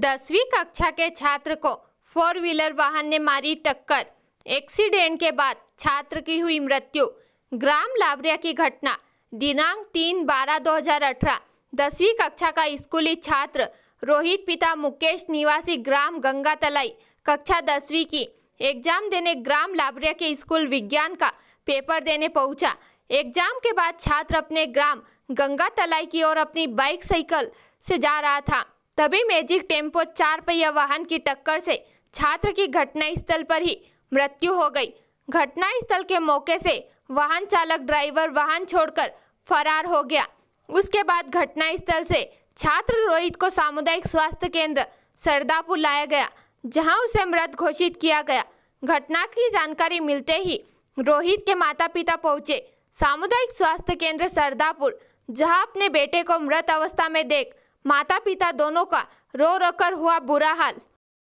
दसवीं कक्षा के छात्र को फोर व्हीलर वाहन ने मारी टक्कर एक्सीडेंट के बाद छात्र की हुई मृत्यु ग्राम लावरिया की घटना दिनांक तीन बारह दो हजार अठारह दसवीं कक्षा का स्कूली छात्र रोहित पिता मुकेश निवासी ग्राम गंगा तलाई कक्षा दसवीं की एग्जाम देने ग्राम लावरिया के स्कूल विज्ञान का पेपर देने पहुंचा एग्जाम के बाद छात्र अपने ग्राम गंगा तलाई की ओर अपनी बाइक साइकिल से जा रहा था तभी मैजिक टेम्पो चार पहिया वाहन की टक्कर से छात्र की घटना स्थल पर ही मृत्यु हो गई घटना स्थल के मौके से वाहन चालक ड्राइवर वाहन छोड़कर फरार हो गया उसके बाद स्थल से छात्र रोहित को सामुदायिक स्वास्थ्य केंद्र सरदापुर लाया गया जहां उसे मृत घोषित किया गया घटना की जानकारी मिलते ही रोहित के माता पिता पहुंचे सामुदायिक स्वास्थ्य केंद्र सरदापुर जहां अपने बेटे को मृत अवस्था में देख माता पिता दोनों का रो रो कर हुआ बुरा हाल